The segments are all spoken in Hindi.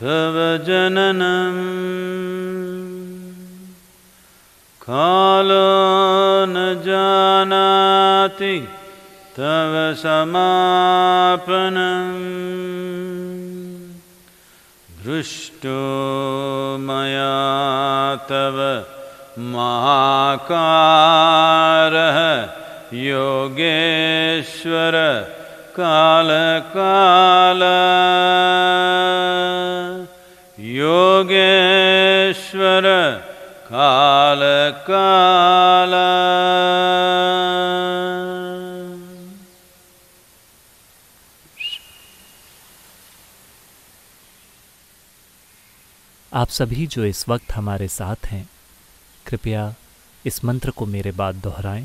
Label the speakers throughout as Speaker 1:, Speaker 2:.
Speaker 1: तव जननम् कालो न जानाति तव समापनम् दृष्टो मया तव योगेश्वर कालका
Speaker 2: सभी जो इस वक्त हमारे साथ हैं कृपया इस मंत्र को मेरे बाद दोहराएं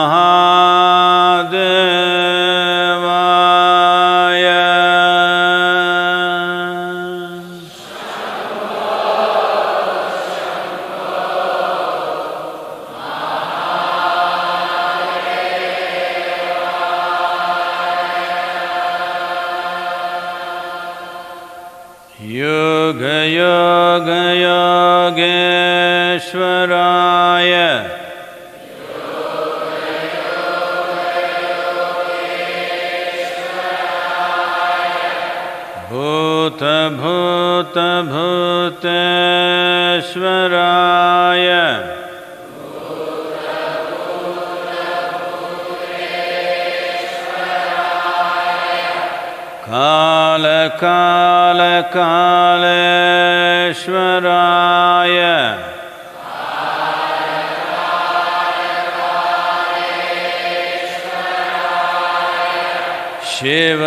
Speaker 1: शिव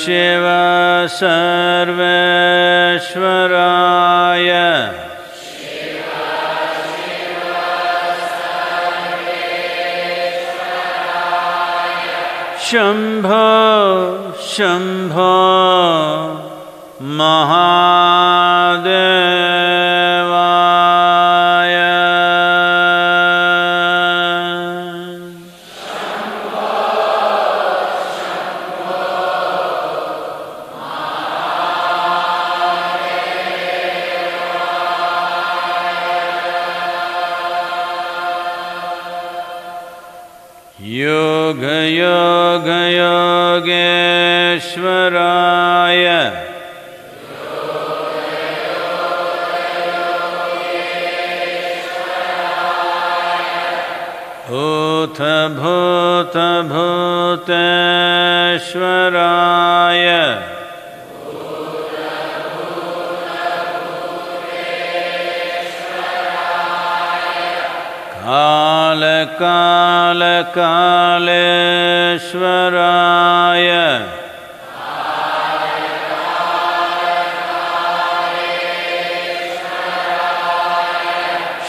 Speaker 1: शिव सर्वेश्वराय शंभ शंभ महा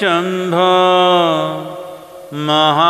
Speaker 1: शंभ महा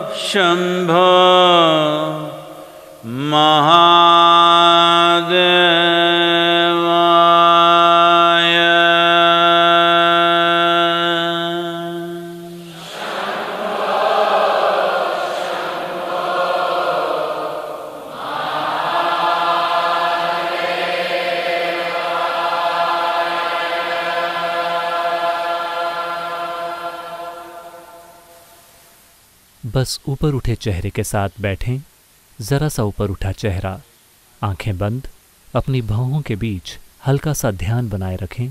Speaker 1: शंभ मा
Speaker 2: बस ऊपर उठे चेहरे के साथ बैठें ज़रा सा ऊपर उठा चेहरा आंखें बंद अपनी भावों के बीच हल्का सा ध्यान बनाए रखें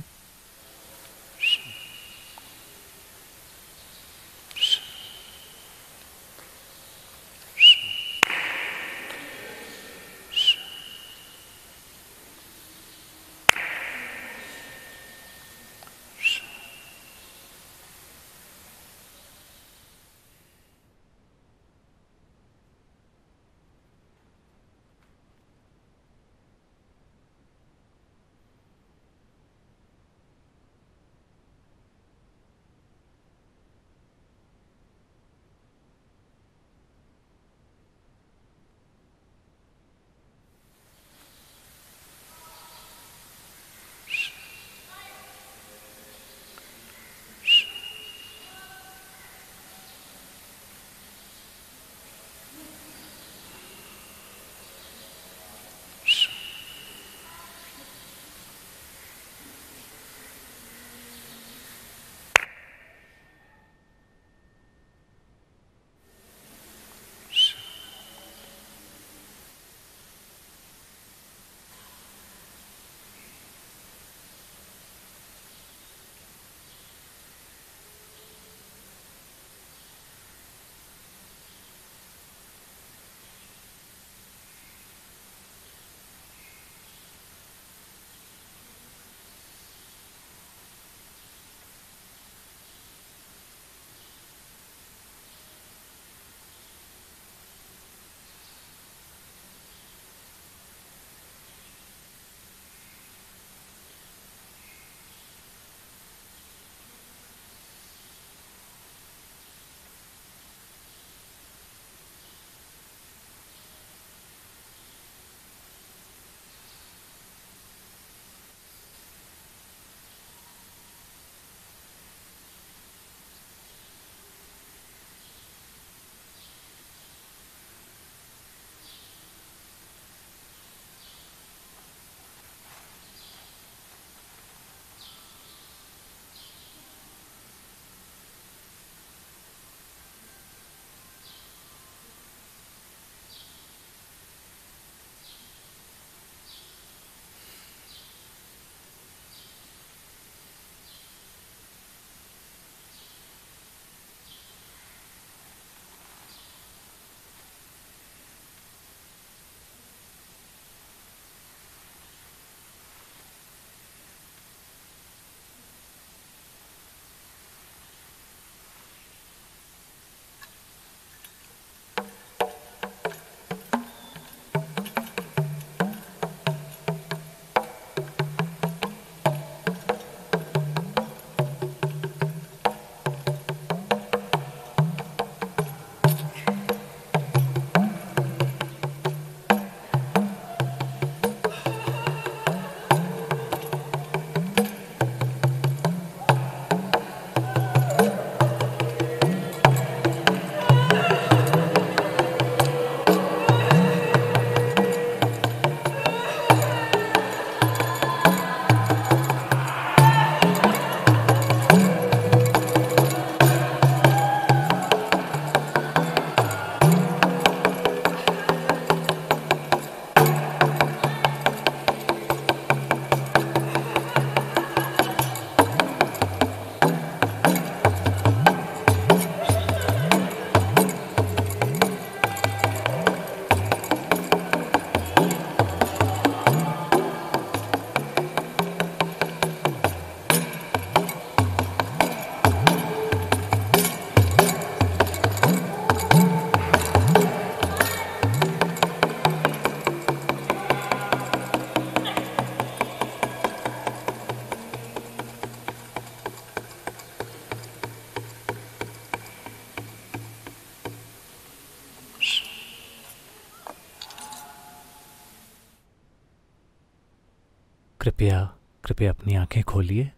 Speaker 2: पे अपनी आंखें खोलिए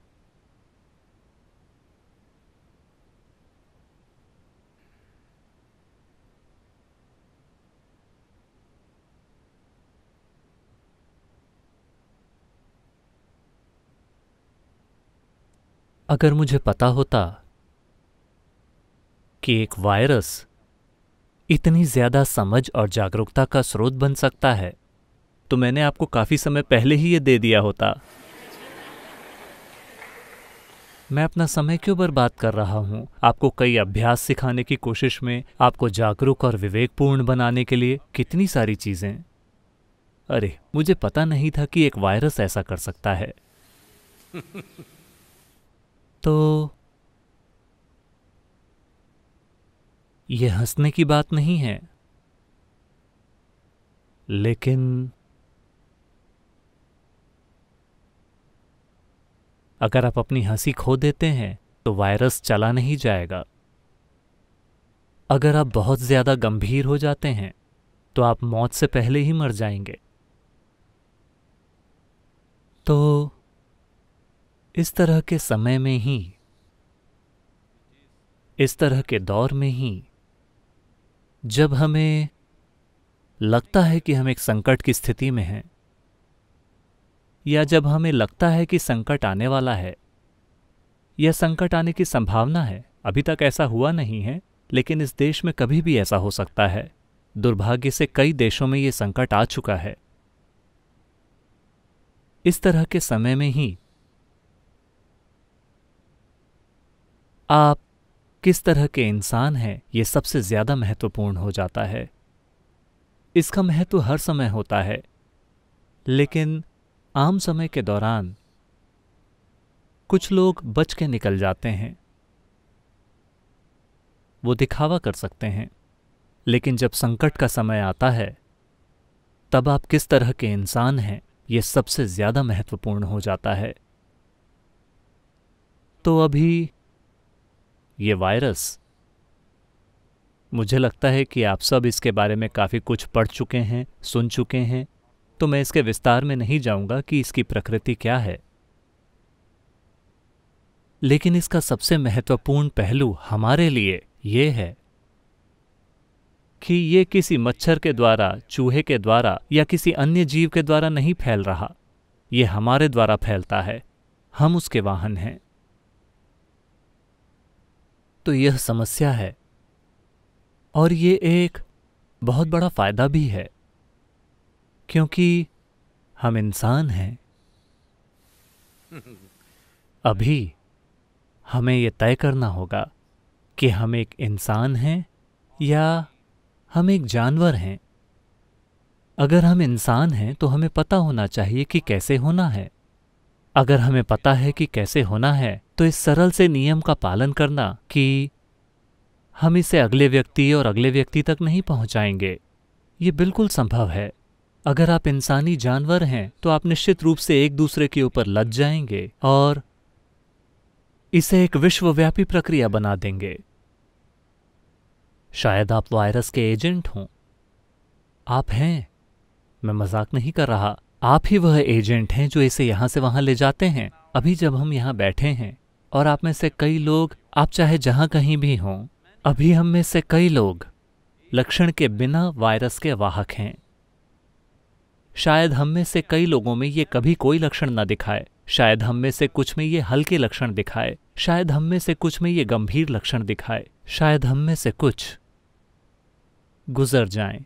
Speaker 2: अगर मुझे पता होता कि एक वायरस इतनी ज़्यादा समझ और जागरूकता का स्रोत बन सकता है तो मैंने आपको काफ़ी समय पहले ही यह दे दिया होता मैं अपना समय क्यों बर्बाद कर रहा हूँ आपको कई अभ्यास सिखाने की कोशिश में आपको जागरूक और विवेकपूर्ण बनाने के लिए कितनी सारी चीजें अरे मुझे पता नहीं था कि एक वायरस ऐसा कर सकता है तो यह हंसने की बात नहीं है लेकिन अगर आप अपनी हंसी खो देते हैं तो वायरस चला नहीं जाएगा अगर आप बहुत ज़्यादा गंभीर हो जाते हैं तो आप मौत से पहले ही मर जाएंगे तो इस तरह के समय में ही इस तरह के दौर में ही जब हमें लगता है कि हम एक संकट की स्थिति में हैं या जब हमें लगता है कि संकट आने वाला है या संकट आने की संभावना है अभी तक ऐसा हुआ नहीं है लेकिन इस देश में कभी भी ऐसा हो सकता है दुर्भाग्य से कई देशों में यह संकट आ चुका है इस तरह के समय में ही आप किस तरह के इंसान हैं यह सबसे ज्यादा महत्वपूर्ण हो जाता है इसका महत्व हर समय होता है लेकिन आम समय के दौरान कुछ लोग बच के निकल जाते हैं वो दिखावा कर सकते हैं लेकिन जब संकट का समय आता है तब आप किस तरह के इंसान हैं ये सबसे ज़्यादा महत्वपूर्ण हो जाता है तो अभी ये वायरस मुझे लगता है कि आप सब इसके बारे में काफ़ी कुछ पढ़ चुके हैं सुन चुके हैं तो मैं इसके विस्तार में नहीं जाऊंगा कि इसकी प्रकृति क्या है लेकिन इसका सबसे महत्वपूर्ण पहलू हमारे लिए यह है कि यह किसी मच्छर के द्वारा चूहे के द्वारा या किसी अन्य जीव के द्वारा नहीं फैल रहा यह हमारे द्वारा फैलता है हम उसके वाहन हैं तो यह समस्या है और ये एक बहुत बड़ा फायदा भी है क्योंकि हम इंसान हैं अभी हमें यह तय करना होगा कि हम एक इंसान हैं या हम एक जानवर हैं अगर हम इंसान हैं तो हमें पता होना चाहिए कि कैसे होना है अगर हमें पता है कि कैसे होना है तो इस सरल से नियम का पालन करना कि हम इसे अगले व्यक्ति और अगले व्यक्ति तक नहीं पहुंचाएंगे ये बिल्कुल संभव है अगर आप इंसानी जानवर हैं तो आप निश्चित रूप से एक दूसरे के ऊपर लग जाएंगे और इसे एक विश्वव्यापी प्रक्रिया बना देंगे शायद आप वायरस के एजेंट हों आप हैं मैं मजाक नहीं कर रहा आप ही वह एजेंट हैं जो इसे यहां से वहां ले जाते हैं अभी जब हम यहां बैठे हैं और आप में से कई लोग आप चाहे जहां कहीं भी हों अभी हम में से कई लोग लक्षण के बिना वायरस के वाहक हैं शायद हम में से कई लोगों में ये कभी कोई लक्षण न दिखाए शायद हम में से कुछ में ये हल्के लक्षण दिखाए शायद हम में से कुछ में ये गंभीर लक्षण दिखाए शायद हम में से कुछ गुजर जाए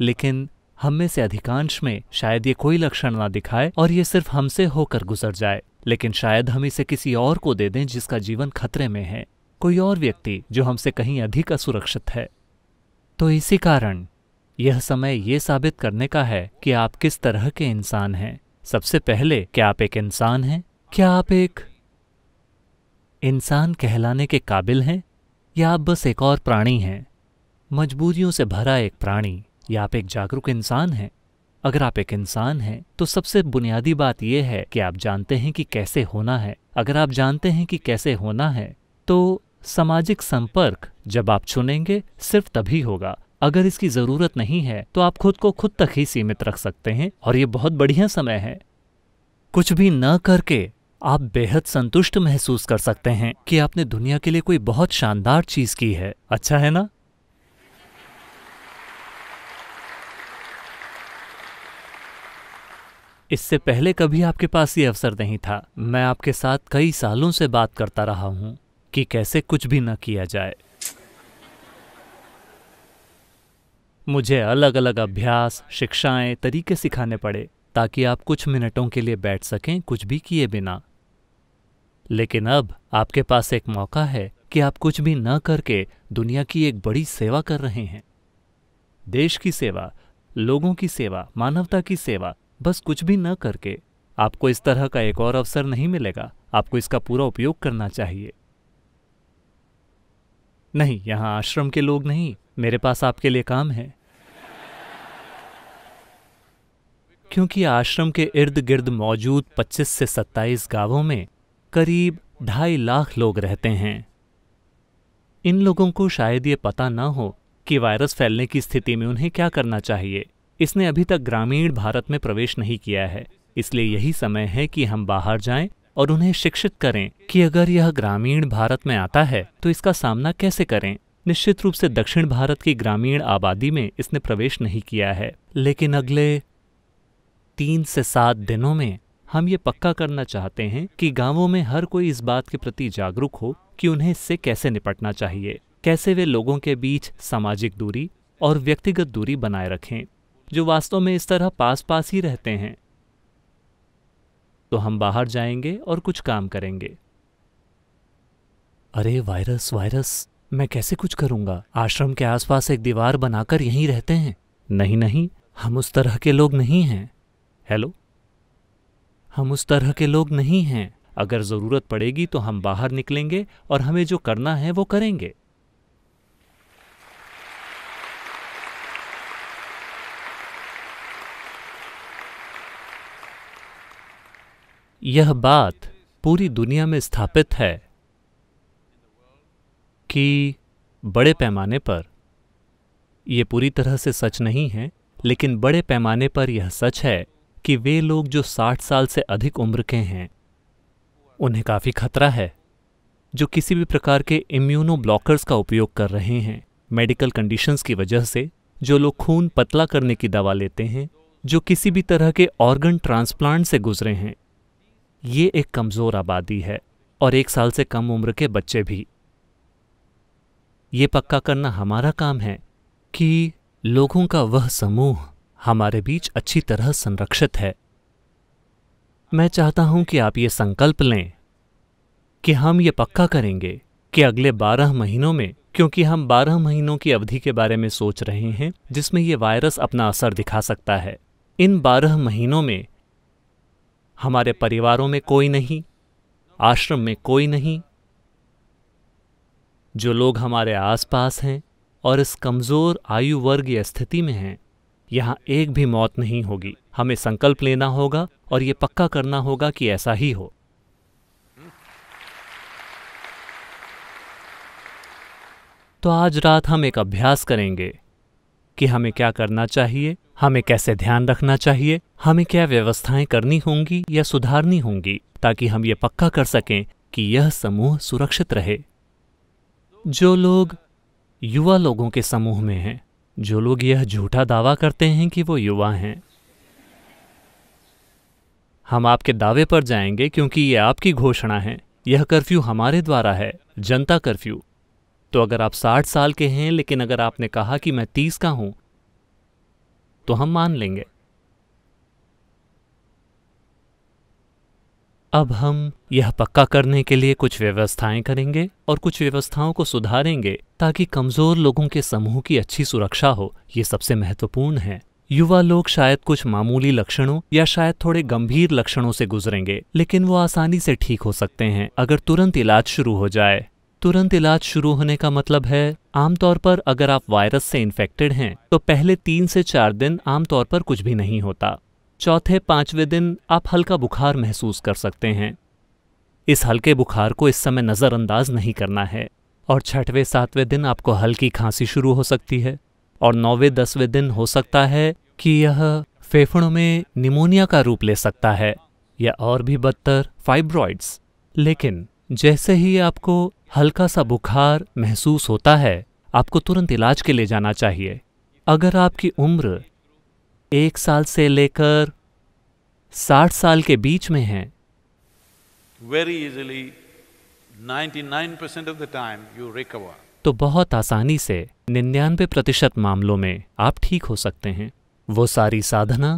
Speaker 2: लेकिन हम में से अधिकांश में शायद ये कोई लक्षण ना दिखाए और ये सिर्फ हमसे होकर गुजर जाए लेकिन शायद हम इसे किसी और को दे दें जिसका जीवन खतरे में है कोई और व्यक्ति जो हमसे कहीं अधिक असुरक्षित है तो इसी कारण यह समय ये साबित करने का है कि आप किस तरह के इंसान हैं सबसे पहले क्या आप एक इंसान हैं क्या आप एक इंसान कहलाने के काबिल हैं या आप बस एक और प्राणी हैं मजबूरियों से भरा एक प्राणी या आप एक जागरूक इंसान हैं अगर आप एक इंसान हैं तो सबसे बुनियादी बात यह है कि आप जानते हैं कि कैसे होना है अगर आप जानते हैं कि कैसे होना है तो सामाजिक संपर्क जब आप चुनेंगे सिर्फ तभी होगा अगर इसकी ज़रूरत नहीं है तो आप खुद को खुद तक ही सीमित रख सकते हैं और ये बहुत बढ़िया समय है कुछ भी न करके आप बेहद संतुष्ट महसूस कर सकते हैं कि आपने दुनिया के लिए कोई बहुत शानदार चीज की है अच्छा है ना इससे पहले कभी आपके पास ये अवसर नहीं था मैं आपके साथ कई सालों से बात करता रहा हूं कि कैसे कुछ भी न किया जाए मुझे अलग अलग अभ्यास शिक्षाएं तरीके सिखाने पड़े ताकि आप कुछ मिनटों के लिए बैठ सकें कुछ भी किए बिना लेकिन अब आपके पास एक मौका है कि आप कुछ भी न करके दुनिया की एक बड़ी सेवा कर रहे हैं देश की सेवा लोगों की सेवा मानवता की सेवा बस कुछ भी न करके आपको इस तरह का एक और अवसर नहीं मिलेगा आपको इसका पूरा उपयोग करना चाहिए नहीं यहां आश्रम के लोग नहीं मेरे पास आपके लिए काम है क्योंकि आश्रम के इर्द गिर्द मौजूद 25 से 27 गांवों में करीब ढाई लाख लोग रहते हैं इन लोगों को शायद ये पता न हो कि वायरस फैलने की स्थिति में उन्हें क्या करना चाहिए इसने अभी तक ग्रामीण भारत में प्रवेश नहीं किया है इसलिए यही समय है कि हम बाहर जाएं और उन्हें शिक्षित करें कि अगर यह ग्रामीण भारत में आता है तो इसका सामना कैसे करें निश्चित रूप से दक्षिण भारत की ग्रामीण आबादी में इसने प्रवेश नहीं किया है लेकिन अगले तीन से सात दिनों में हम ये पक्का करना चाहते हैं कि गांवों में हर कोई इस बात के प्रति जागरूक हो कि उन्हें इससे कैसे निपटना चाहिए कैसे वे लोगों के बीच सामाजिक दूरी और व्यक्तिगत दूरी बनाए रखें जो वास्तव में इस तरह पास पास ही रहते हैं तो हम बाहर जाएंगे और कुछ काम करेंगे अरे वायरस वायरस मैं कैसे कुछ करूंगा आश्रम के आसपास एक दीवार बनाकर यहीं रहते हैं नहीं नहीं हम उस तरह के लोग नहीं हैं हेलो हम उस तरह के लोग नहीं हैं अगर ज़रूरत पड़ेगी तो हम बाहर निकलेंगे और हमें जो करना है वो करेंगे यह बात पूरी दुनिया में स्थापित है कि बड़े पैमाने पर यह पूरी तरह से सच नहीं है लेकिन बड़े पैमाने पर यह सच है कि वे लोग जो 60 साल से अधिक उम्र के हैं उन्हें काफ़ी खतरा है जो किसी भी प्रकार के इम्यूनो ब्लॉकर्स का उपयोग कर रहे हैं मेडिकल कंडीशंस की वजह से जो लोग खून पतला करने की दवा लेते हैं जो किसी भी तरह के ऑर्गन ट्रांसप्लांट से गुजरे हैं ये एक कमज़ोर आबादी है और एक साल से कम उम्र के बच्चे भी ये पक्का करना हमारा काम है कि लोगों का वह समूह हमारे बीच अच्छी तरह संरक्षित है मैं चाहता हूं कि आप ये संकल्प लें कि हम ये पक्का करेंगे कि अगले बारह महीनों में क्योंकि हम बारह महीनों की अवधि के बारे में सोच रहे हैं जिसमें ये वायरस अपना असर दिखा सकता है इन बारह महीनों में हमारे परिवारों में कोई नहीं आश्रम में कोई नहीं जो लोग हमारे आसपास हैं और इस कमज़ोर आयु वर्ग या स्थिति में हैं यहाँ एक भी मौत नहीं होगी हमें संकल्प लेना होगा और ये पक्का करना होगा कि ऐसा ही हो तो आज रात हम एक अभ्यास करेंगे कि हमें क्या करना चाहिए हमें कैसे ध्यान रखना चाहिए हमें क्या व्यवस्थाएं करनी होंगी या सुधारनी होंगी ताकि हम ये पक्का कर सकें कि यह समूह सुरक्षित रहे जो लोग युवा लोगों के समूह में हैं जो लोग यह झूठा दावा करते हैं कि वो युवा हैं हम आपके दावे पर जाएंगे क्योंकि यह आपकी घोषणा है यह कर्फ्यू हमारे द्वारा है जनता कर्फ्यू तो अगर आप साठ साल के हैं लेकिन अगर आपने कहा कि मैं तीस का हूं तो हम मान लेंगे अब हम यह पक्का करने के लिए कुछ व्यवस्थाएं करेंगे और कुछ व्यवस्थाओं को सुधारेंगे ताकि कमजोर लोगों के समूह की अच्छी सुरक्षा हो ये सबसे महत्वपूर्ण है युवा लोग शायद कुछ मामूली लक्षणों या शायद थोड़े गंभीर लक्षणों से गुजरेंगे लेकिन वो आसानी से ठीक हो सकते हैं अगर तुरंत इलाज शुरू हो जाए तुरंत इलाज शुरू होने का मतलब है आमतौर पर अगर आप वायरस से इन्फेक्टेड हैं तो पहले तीन से चार दिन आमतौर पर कुछ भी नहीं होता चौथे पांचवें दिन आप हल्का बुखार महसूस कर सकते हैं इस हल्के बुखार को इस समय नज़रअंदाज नहीं करना है और छठवें सातवें दिन आपको हल्की खांसी शुरू हो सकती है और नौवें दसवें दिन हो सकता है कि यह फेफड़ों में निमोनिया का रूप ले सकता है या और भी बदतर फाइब्रॉइड्स लेकिन जैसे ही आपको हल्का सा बुखार महसूस होता है आपको तुरंत इलाज के लिए जाना चाहिए अगर आपकी उम्र एक साल से लेकर साठ साल के बीच में हैं
Speaker 1: very easily percent of the time you recover
Speaker 2: तो बहुत आसानी से निन्यानवे प्रतिशत मामलों में आप ठीक हो सकते हैं वो सारी साधना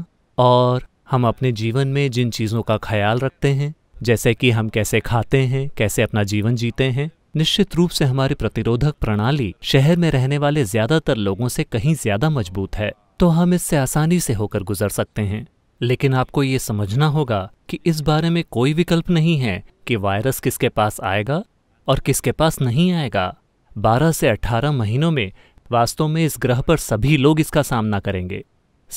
Speaker 2: और हम अपने जीवन में जिन चीज़ों का ख्याल रखते हैं जैसे कि हम कैसे खाते हैं कैसे अपना जीवन जीते हैं निश्चित रूप से हमारी प्रतिरोधक प्रणाली शहर में रहने वाले ज्यादातर लोगों से कहीं ज्यादा मजबूत है तो हम इससे आसानी से होकर गुजर सकते हैं लेकिन आपको ये समझना होगा कि इस बारे में कोई विकल्प नहीं है कि वायरस किसके पास आएगा और किसके पास नहीं आएगा 12 से 18 महीनों में वास्तव में इस ग्रह पर सभी लोग इसका सामना करेंगे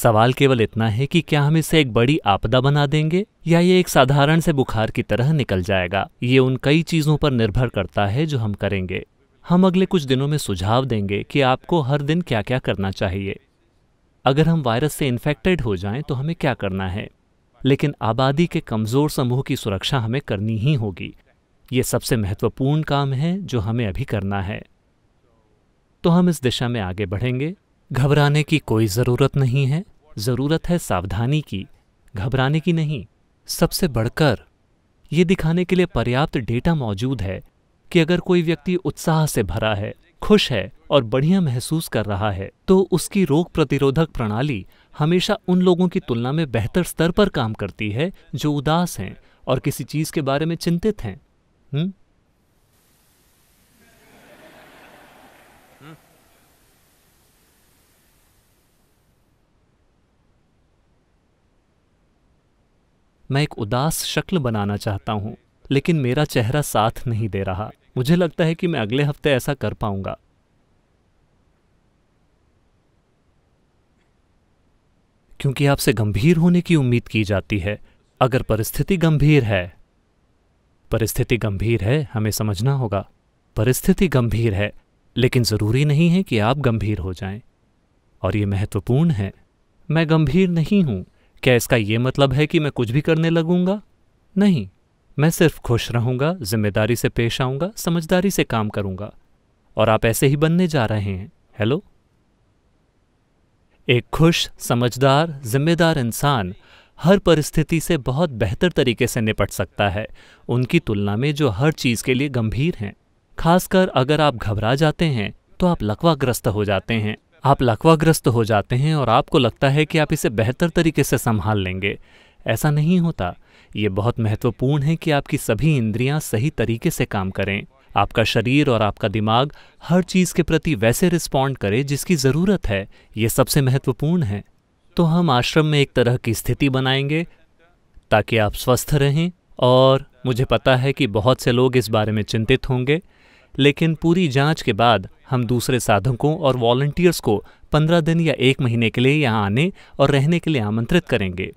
Speaker 2: सवाल केवल इतना है कि क्या हम इसे एक बड़ी आपदा बना देंगे या ये एक साधारण से बुखार की तरह निकल जाएगा ये उन कई चीज़ों पर निर्भर करता है जो हम करेंगे हम अगले कुछ दिनों में सुझाव देंगे कि आपको हर दिन क्या क्या करना चाहिए अगर हम वायरस से इन्फेक्टेड हो जाएं तो हमें क्या करना है लेकिन आबादी के कमज़ोर समूह की सुरक्षा हमें करनी ही होगी ये सबसे महत्वपूर्ण काम है जो हमें अभी करना है तो हम इस दिशा में आगे बढ़ेंगे घबराने की कोई ज़रूरत नहीं है ज़रूरत है सावधानी की घबराने की नहीं सबसे बढ़कर ये दिखाने के लिए पर्याप्त डेटा मौजूद है कि अगर कोई व्यक्ति उत्साह से भरा है खुश है और बढ़िया महसूस कर रहा है तो उसकी रोग प्रतिरोधक प्रणाली हमेशा उन लोगों की तुलना में बेहतर स्तर पर काम करती है जो उदास हैं और किसी चीज के बारे में चिंतित हैं हुँ? मैं एक उदास शक्ल बनाना चाहता हूं लेकिन मेरा चेहरा साथ नहीं दे रहा मुझे लगता है कि मैं अगले हफ्ते ऐसा कर पाऊंगा क्योंकि आपसे गंभीर होने की उम्मीद की जाती है अगर परिस्थिति गंभीर है परिस्थिति गंभीर है हमें समझना होगा परिस्थिति गंभीर है लेकिन ज़रूरी नहीं है कि आप गंभीर हो जाएं और यह महत्वपूर्ण है मैं गंभीर नहीं हूं क्या इसका यह मतलब है कि मैं कुछ भी करने लगूंगा नहीं मैं सिर्फ खुश रहूंगा जिम्मेदारी से पेश आऊंगा समझदारी से काम करूंगा और आप ऐसे ही बनने जा रहे हैं हेलो एक खुश समझदार जिम्मेदार इंसान हर परिस्थिति से बहुत बेहतर तरीके से निपट सकता है उनकी तुलना में जो हर चीज़ के लिए गंभीर हैं खासकर अगर आप घबरा जाते हैं तो आप लकवाग्रस्त हो जाते हैं आप लकवाग्रस्त हो जाते हैं और आपको लगता है कि आप इसे बेहतर तरीके से संभाल लेंगे ऐसा नहीं होता ये बहुत महत्वपूर्ण है कि आपकी सभी इंद्रियां सही तरीके से काम करें आपका शरीर और आपका दिमाग हर चीज़ के प्रति वैसे रिस्पॉन्ड करे जिसकी ज़रूरत है ये सबसे महत्वपूर्ण है तो हम आश्रम में एक तरह की स्थिति बनाएंगे ताकि आप स्वस्थ रहें और मुझे पता है कि बहुत से लोग इस बारे में चिंतित होंगे लेकिन पूरी जांच के बाद हम दूसरे साधकों और वॉल्टियर्स को पंद्रह दिन या एक महीने के लिए यहाँ आने और रहने के लिए आमंत्रित करेंगे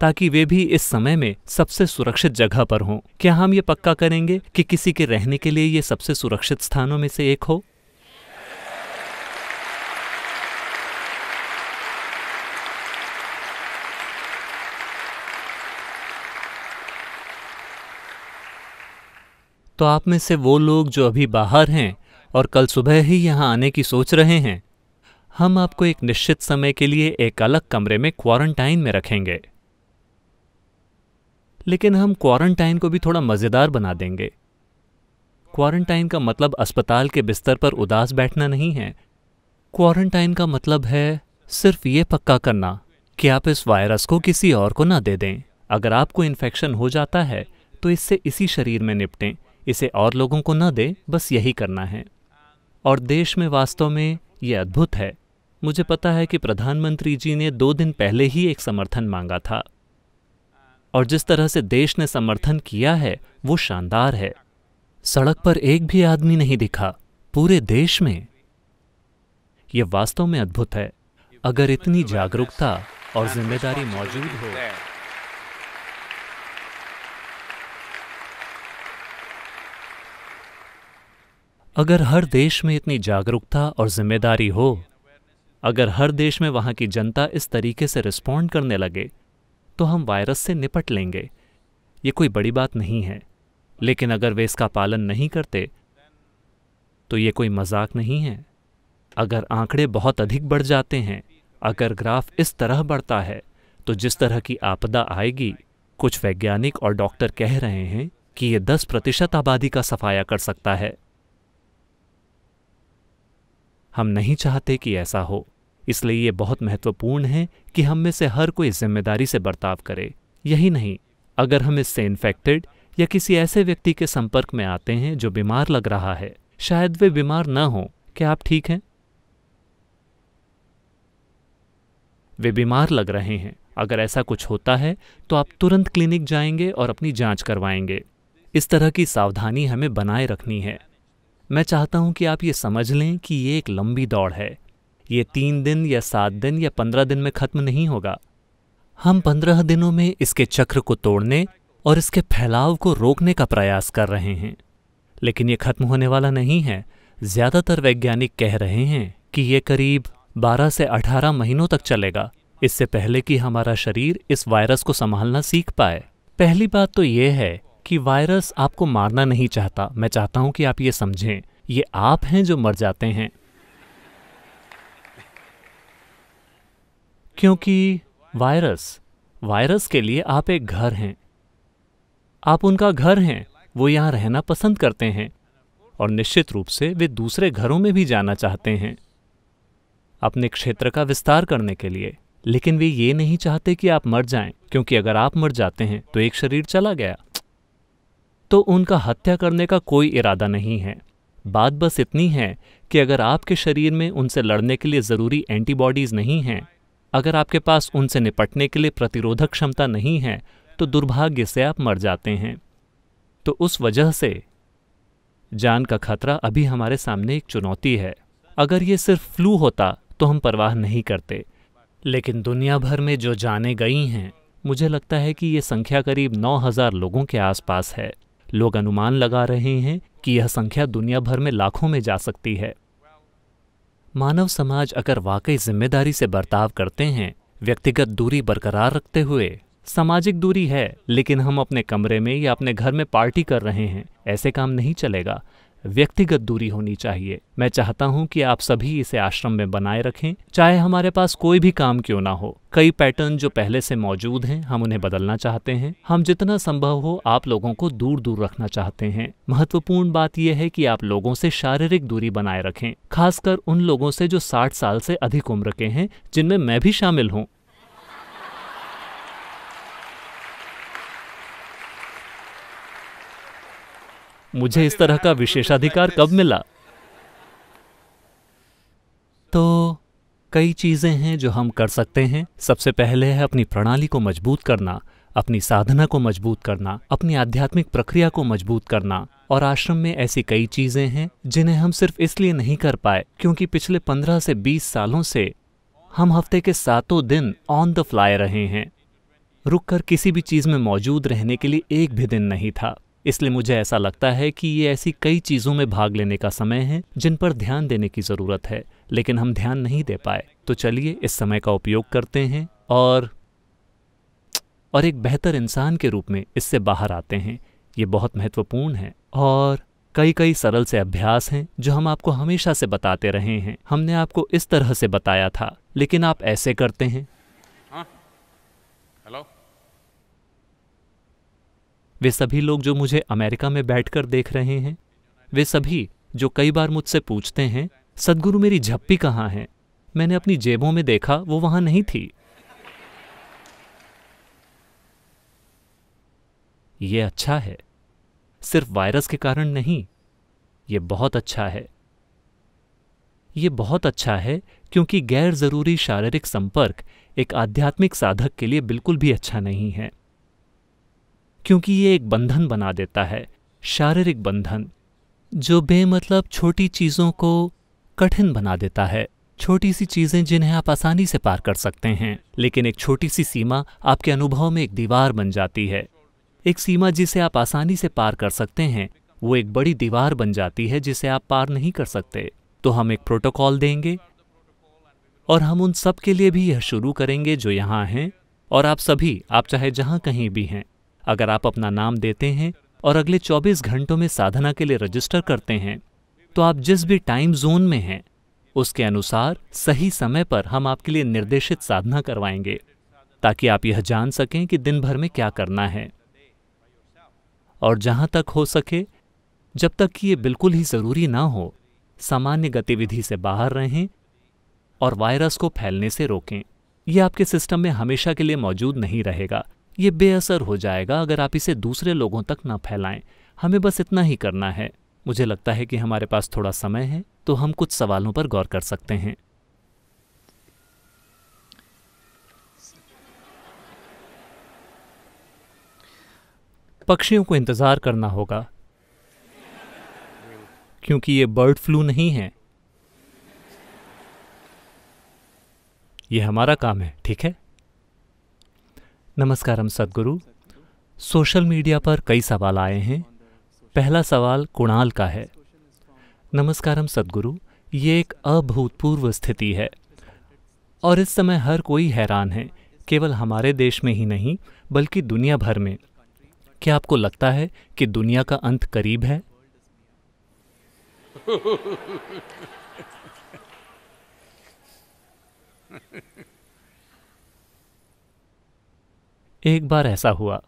Speaker 2: ताकि वे भी इस समय में सबसे सुरक्षित जगह पर हों क्या हम ये पक्का करेंगे कि किसी के रहने के लिए ये सबसे सुरक्षित स्थानों में से एक हो तो आप में से वो लोग जो अभी बाहर हैं और कल सुबह ही यहाँ आने की सोच रहे हैं हम आपको एक निश्चित समय के लिए एक अलग कमरे में क्वारंटाइन में रखेंगे लेकिन हम क्वारंटाइन को भी थोड़ा मज़ेदार बना देंगे क्वारंटाइन का मतलब अस्पताल के बिस्तर पर उदास बैठना नहीं है क्वारंटाइन का मतलब है सिर्फ ये पक्का करना कि आप इस वायरस को किसी और को ना दे दें अगर आपको इन्फेक्शन हो जाता है तो इससे इसी शरीर में निपटें इसे और लोगों को ना दें बस यही करना है और देश में वास्तव में ये अद्भुत है मुझे पता है कि प्रधानमंत्री जी ने दो दिन पहले ही एक समर्थन मांगा था और जिस तरह से देश ने समर्थन किया है वो शानदार है सड़क पर एक भी आदमी नहीं दिखा पूरे देश में यह वास्तव में अद्भुत है अगर इतनी जागरूकता और जिम्मेदारी मौजूद हो अगर हर देश में इतनी जागरूकता और जिम्मेदारी हो अगर हर देश में वहां की जनता इस तरीके से रिस्पॉन्ड करने लगे तो हम वायरस से निपट लेंगे ये कोई बड़ी बात नहीं है लेकिन अगर वे इसका पालन नहीं करते तो ये कोई मजाक नहीं है अगर आंकड़े बहुत अधिक बढ़ जाते हैं अगर ग्राफ इस तरह बढ़ता है तो जिस तरह की आपदा आएगी कुछ वैज्ञानिक और डॉक्टर कह रहे हैं कि यह दस प्रतिशत आबादी का सफाया कर सकता है हम नहीं चाहते कि ऐसा हो इसलिए ये बहुत महत्वपूर्ण है कि हम में से हर कोई जिम्मेदारी से बर्ताव करे यही नहीं अगर हम इससे इन्फेक्टेड या किसी ऐसे व्यक्ति के संपर्क में आते हैं जो बीमार लग रहा है शायद वे बीमार न हो क्या आप ठीक हैं वे बीमार लग रहे हैं अगर ऐसा कुछ होता है तो आप तुरंत क्लिनिक जाएंगे और अपनी जांच करवाएंगे इस तरह की सावधानी हमें बनाए रखनी है मैं चाहता हूं कि आप ये समझ लें कि ये एक लंबी दौड़ है ये तीन दिन या सात दिन या पंद्रह दिन में खत्म नहीं होगा हम पंद्रह दिनों में इसके चक्र को तोड़ने और इसके फैलाव को रोकने का प्रयास कर रहे हैं लेकिन ये खत्म होने वाला नहीं है ज्यादातर वैज्ञानिक कह रहे हैं कि ये करीब 12 से 18 महीनों तक चलेगा इससे पहले कि हमारा शरीर इस वायरस को संभालना सीख पाए पहली बात तो ये है कि वायरस आपको मारना नहीं चाहता मैं चाहता हूं कि आप ये समझें ये आप हैं जो मर जाते हैं क्योंकि वायरस वायरस के लिए आप एक घर हैं आप उनका घर हैं वो यहां रहना पसंद करते हैं और निश्चित रूप से वे दूसरे घरों में भी जाना चाहते हैं अपने क्षेत्र का विस्तार करने के लिए लेकिन वे ये नहीं चाहते कि आप मर जाएं क्योंकि अगर आप मर जाते हैं तो एक शरीर चला गया तो उनका हत्या करने का कोई इरादा नहीं है बात बस इतनी है कि अगर आपके शरीर में उनसे लड़ने के लिए ज़रूरी एंटीबॉडीज़ नहीं हैं अगर आपके पास उनसे निपटने के लिए प्रतिरोधक क्षमता नहीं है तो दुर्भाग्य से आप मर जाते हैं तो उस वजह से जान का खतरा अभी हमारे सामने एक चुनौती है अगर ये सिर्फ फ्लू होता तो हम परवाह नहीं करते लेकिन दुनिया भर में जो जाने गई हैं मुझे लगता है कि ये संख्या करीब 9000 लोगों के आसपास है लोग अनुमान लगा रहे हैं कि यह संख्या दुनिया भर में लाखों में जा सकती है मानव समाज अगर वाकई जिम्मेदारी से बर्ताव करते हैं व्यक्तिगत दूरी बरकरार रखते हुए सामाजिक दूरी है लेकिन हम अपने कमरे में या अपने घर में पार्टी कर रहे हैं ऐसे काम नहीं चलेगा व्यक्तिगत दूरी होनी चाहिए मैं चाहता हूं कि आप सभी इसे आश्रम में बनाए रखें चाहे हमारे पास कोई भी काम क्यों ना हो कई पैटर्न जो पहले से मौजूद हैं हम उन्हें बदलना चाहते हैं हम जितना संभव हो आप लोगों को दूर दूर रखना चाहते हैं महत्वपूर्ण बात यह है कि आप लोगों से शारीरिक दूरी बनाए रखें खासकर उन लोगों से जो 60 साल से अधिक उम्र के हैं जिनमें मैं भी शामिल हूँ मुझे इस तरह का विशेषाधिकार कब मिला तो कई चीज़ें हैं जो हम कर सकते हैं सबसे पहले है अपनी प्रणाली को मजबूत करना अपनी साधना को मजबूत करना अपनी आध्यात्मिक प्रक्रिया को मजबूत करना और आश्रम में ऐसी कई चीज़ें हैं जिन्हें हम सिर्फ इसलिए नहीं कर पाए क्योंकि पिछले पंद्रह से बीस सालों से हम हफ्ते के सातों दिन ऑन द फ्लाई रहे हैं रुककर किसी भी चीज़ में मौजूद रहने के लिए एक भी दिन नहीं था इसलिए मुझे ऐसा लगता है कि ये ऐसी कई चीज़ों में भाग लेने का समय है जिन पर ध्यान देने की ज़रूरत है लेकिन हम ध्यान नहीं दे पाए तो चलिए इस समय का उपयोग करते हैं और और एक बेहतर इंसान के रूप में इससे बाहर आते हैं ये बहुत महत्वपूर्ण है और कई कई सरल से अभ्यास हैं जो हम आपको हमेशा से बताते रहे हैं हमने आपको इस तरह से बताया था लेकिन आप ऐसे करते हैं वे सभी लोग जो मुझे अमेरिका में बैठकर देख रहे हैं वे सभी जो कई बार मुझसे पूछते हैं सदगुरु मेरी झप्पी कहाँ है मैंने अपनी जेबों में देखा वो वहां नहीं थी ये अच्छा है सिर्फ वायरस के कारण नहीं ये बहुत अच्छा है ये बहुत अच्छा है क्योंकि गैर ज़रूरी शारीरिक संपर्क एक आध्यात्मिक साधक के लिए बिल्कुल भी अच्छा नहीं है क्योंकि ये एक बंधन बना देता है शारीरिक बंधन जो बेमतलब छोटी चीज़ों को कठिन बना देता है छोटी सी चीज़ें जिन्हें आप आसानी से पार कर सकते हैं लेकिन एक छोटी सी सीमा आपके अनुभव में एक दीवार बन जाती है एक सीमा जिसे आप आसानी से पार कर सकते हैं वो एक बड़ी दीवार बन जाती है जिसे आप पार नहीं कर सकते तो हम एक प्रोटोकॉल देंगे और हम उन सब के लिए भी यह शुरू करेंगे जो यहाँ हैं और आप सभी आप चाहे जहाँ कहीं भी हैं अगर आप अपना नाम देते हैं और अगले 24 घंटों में साधना के लिए रजिस्टर करते हैं तो आप जिस भी टाइम जोन में हैं उसके अनुसार सही समय पर हम आपके लिए निर्देशित साधना करवाएंगे ताकि आप यह जान सकें कि दिन भर में क्या करना है और जहां तक हो सके जब तक कि ये बिल्कुल ही ज़रूरी ना हो सामान्य गतिविधि से बाहर रहें और वायरस को फैलने से रोकें यह आपके सिस्टम में हमेशा के लिए मौजूद नहीं रहेगा ये बेअसर हो जाएगा अगर आप इसे दूसरे लोगों तक ना फैलाएं हमें बस इतना ही करना है मुझे लगता है कि हमारे पास थोड़ा समय है तो हम कुछ सवालों पर गौर कर सकते हैं पक्षियों को इंतज़ार करना होगा क्योंकि ये बर्ड फ्लू नहीं है ये हमारा काम है ठीक है नमस्कारम सदगुरु सोशल मीडिया पर कई सवाल आए हैं पहला सवाल कुणाल का है नमस्कारम सदगुरु ये एक अभूतपूर्व स्थिति है और इस समय हर कोई हैरान है केवल हमारे देश में ही नहीं बल्कि दुनिया भर में क्या आपको लगता है कि दुनिया का अंत करीब है एक बार ऐसा हुआ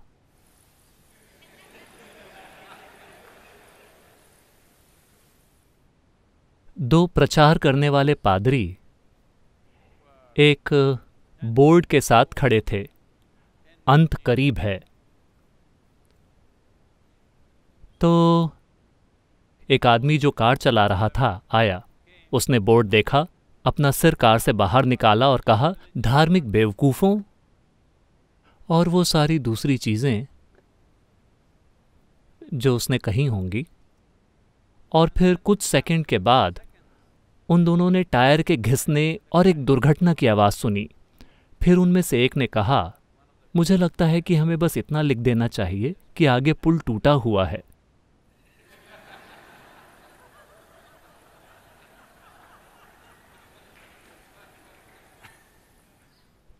Speaker 2: दो प्रचार करने वाले पादरी एक बोर्ड के साथ खड़े थे अंत करीब है तो एक आदमी जो कार चला रहा था आया उसने बोर्ड देखा अपना सिर कार से बाहर निकाला और कहा धार्मिक बेवकूफ़ों और वो सारी दूसरी चीज़ें जो उसने कही होंगी और फिर कुछ सेकंड के बाद उन दोनों ने टायर के घिसने और एक दुर्घटना की आवाज़ सुनी फिर उनमें से एक ने कहा मुझे लगता है कि हमें बस इतना लिख देना चाहिए कि आगे पुल टूटा हुआ है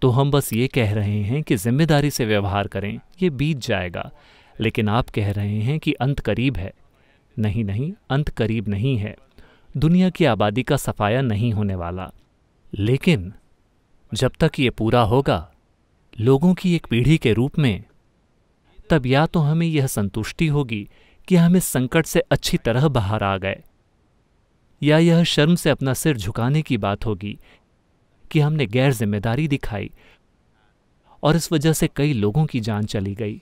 Speaker 2: तो हम बस ये कह रहे हैं कि जिम्मेदारी से व्यवहार करें ये बीत जाएगा लेकिन आप कह रहे हैं कि अंत करीब है नहीं नहीं अंत करीब नहीं है दुनिया की आबादी का सफाया नहीं होने वाला लेकिन जब तक ये पूरा होगा लोगों की एक पीढ़ी के रूप में तब या तो हमें यह संतुष्टि होगी कि हम इस संकट से अच्छी तरह बाहर आ गए या यह शर्म से अपना सिर झुकाने की बात होगी कि हमने गैर जिम्मेदारी दिखाई और इस वजह से कई लोगों की जान चली गई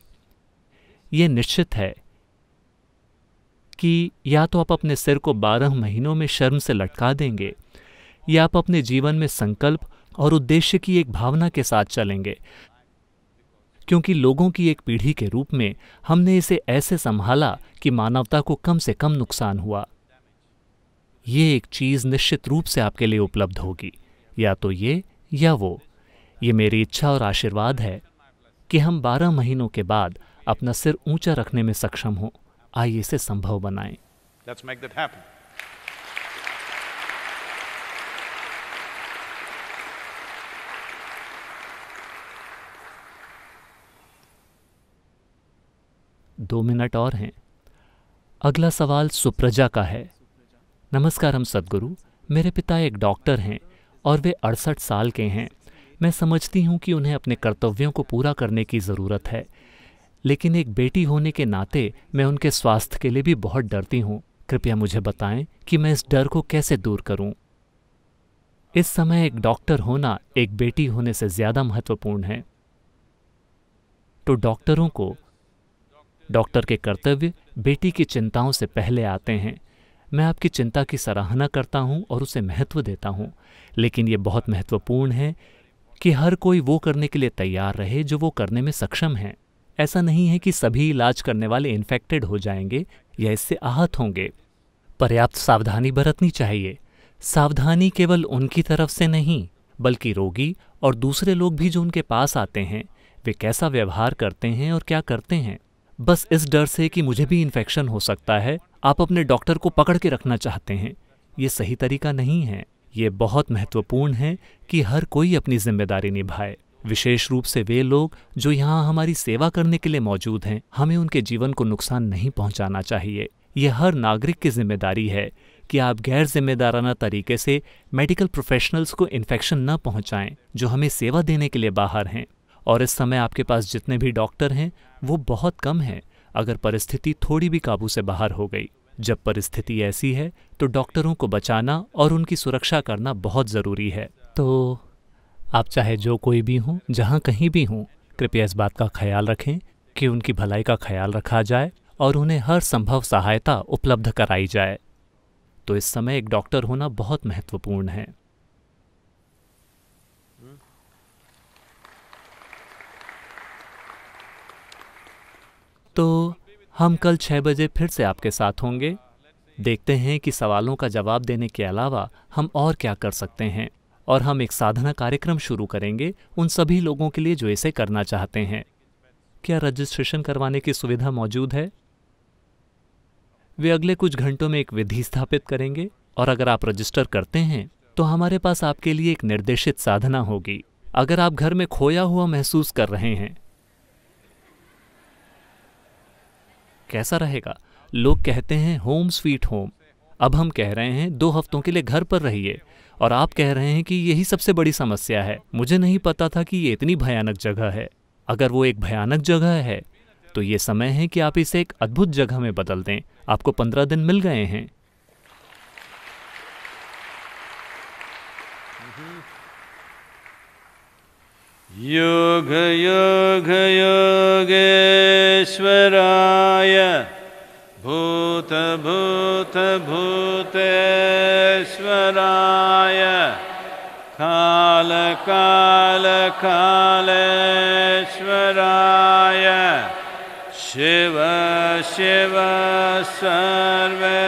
Speaker 2: यह निश्चित है कि या तो आप अपने सिर को बारह महीनों में शर्म से लटका देंगे या आप अपने जीवन में संकल्प और उद्देश्य की एक भावना के साथ चलेंगे क्योंकि लोगों की एक पीढ़ी के रूप में हमने इसे ऐसे संभाला कि मानवता को कम से कम नुकसान हुआ ये एक चीज निश्चित रूप से आपके लिए उपलब्ध होगी या तो ये या वो ये मेरी इच्छा और आशीर्वाद है कि हम बारह महीनों के बाद अपना सिर ऊंचा रखने में सक्षम हों आइए इसे संभव बनाएं
Speaker 1: Let's make that happen.
Speaker 2: दो मिनट और हैं अगला सवाल सुप्रजा का है नमस्कार हम सदगुरु मेरे पिता एक डॉक्टर हैं और वे अड़सठ साल के हैं मैं समझती हूँ कि उन्हें अपने कर्तव्यों को पूरा करने की ज़रूरत है लेकिन एक बेटी होने के नाते मैं उनके स्वास्थ्य के लिए भी बहुत डरती हूँ कृपया मुझे बताएं कि मैं इस डर को कैसे दूर करूं। इस समय एक डॉक्टर होना एक बेटी होने से ज़्यादा महत्वपूर्ण है तो डॉक्टरों को डॉक्टर के कर्तव्य बेटी की चिंताओं से पहले आते हैं मैं आपकी चिंता की सराहना करता हूँ और उसे महत्व देता हूँ लेकिन ये बहुत महत्वपूर्ण है कि हर कोई वो करने के लिए तैयार रहे जो वो करने में सक्षम है ऐसा नहीं है कि सभी इलाज करने वाले इन्फेक्टेड हो जाएंगे या इससे आहत होंगे पर्याप्त सावधानी बरतनी चाहिए सावधानी केवल उनकी तरफ से नहीं बल्कि रोगी और दूसरे लोग भी जो उनके पास आते हैं वे कैसा व्यवहार करते हैं और क्या करते हैं बस इस डर से कि मुझे भी इन्फेक्शन हो सकता है आप अपने डॉक्टर को पकड़ के रखना चाहते हैं ये सही तरीका नहीं है ये बहुत महत्वपूर्ण है कि हर कोई अपनी जिम्मेदारी निभाए विशेष रूप से वे लोग जो यहाँ हमारी सेवा करने के लिए मौजूद हैं हमें उनके जीवन को नुकसान नहीं पहुँचाना चाहिए ये हर नागरिक की जिम्मेदारी है कि आप गैर जिम्मेदाराना तरीके से मेडिकल प्रोफेशनल्स को इन्फेक्शन न पहुँचाएं जो हमें सेवा देने के लिए बाहर हैं और इस समय आपके पास जितने भी डॉक्टर हैं वो बहुत कम हैं अगर परिस्थिति थोड़ी भी काबू से बाहर हो गई जब परिस्थिति ऐसी है तो डॉक्टरों को बचाना और उनकी सुरक्षा करना बहुत ज़रूरी है तो आप चाहे जो कोई भी हों जहाँ कहीं भी हों कृपया इस बात का ख्याल रखें कि उनकी भलाई का ख्याल रखा जाए और उन्हें हर संभव सहायता उपलब्ध कराई जाए तो इस समय एक डॉक्टर होना बहुत महत्वपूर्ण है तो हम कल छः बजे फिर से आपके साथ होंगे देखते हैं कि सवालों का जवाब देने के अलावा हम और क्या कर सकते हैं और हम एक साधना कार्यक्रम शुरू करेंगे उन सभी लोगों के लिए जो इसे करना चाहते हैं क्या रजिस्ट्रेशन करवाने की सुविधा मौजूद है वे अगले कुछ घंटों में एक विधि स्थापित करेंगे और अगर आप रजिस्टर करते हैं तो हमारे पास आपके लिए एक निर्देशित साधना होगी अगर आप घर में खोया हुआ महसूस कर रहे हैं कैसा रहेगा लोग कहते हैं होम स्वीट होम अब हम कह रहे हैं दो हफ्तों के लिए घर पर रहिए और आप कह रहे हैं कि यही सबसे बड़ी समस्या है मुझे नहीं पता था कि ये इतनी भयानक जगह है अगर वो एक भयानक जगह है तो ये समय है कि आप इसे एक अद्भुत जगह में बदल दें आपको पंद्रह दिन मिल गए हैं
Speaker 1: योगेश्वराय भूत भूत काल कालेश्वराय शिव शिव सर्वे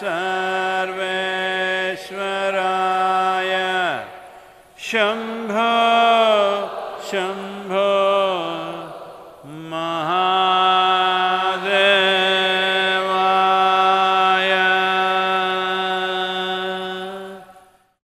Speaker 1: Sarveshwara.